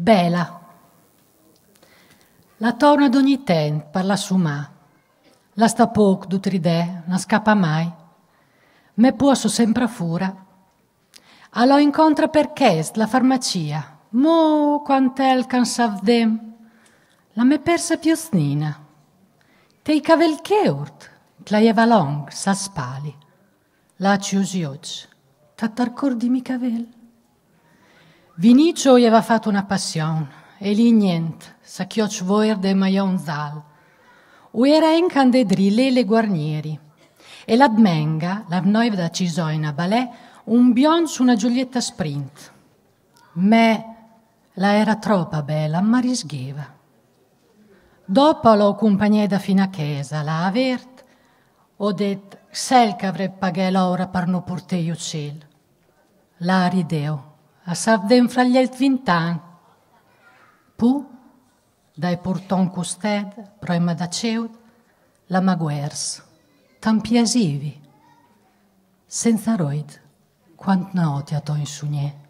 Bela. La torna d'ogni ten parla su ma. La sta poc d'utridè, non scappa mai. Me puosso sempre a fura. Allo incontra chest la farmacia. Mo quant'el can savdem. La me persa più snina. Te i cavelcheurt, claieva long, sa spali. La oggi. Tattar cor di mi cavel. Vinicio aveva fatto una passione, e lì niente, sa chioc voer de maion zal. U era in candedrile le guarnieri. E l'admenga, la noiva da cisoina balè, un bion su una Giulietta sprint. Me la era troppa bella, ma risgheva. Dopo l'ho accompagnata fino a chiesa, la avert, ho detto, sel che avrei pagato l'ora per non portare io cielo. La rideo a Sardin fra gli alt Pu, dai porton costed, proema da ceud, la maguers, tan piasivi, senza roid, quant a to insugné.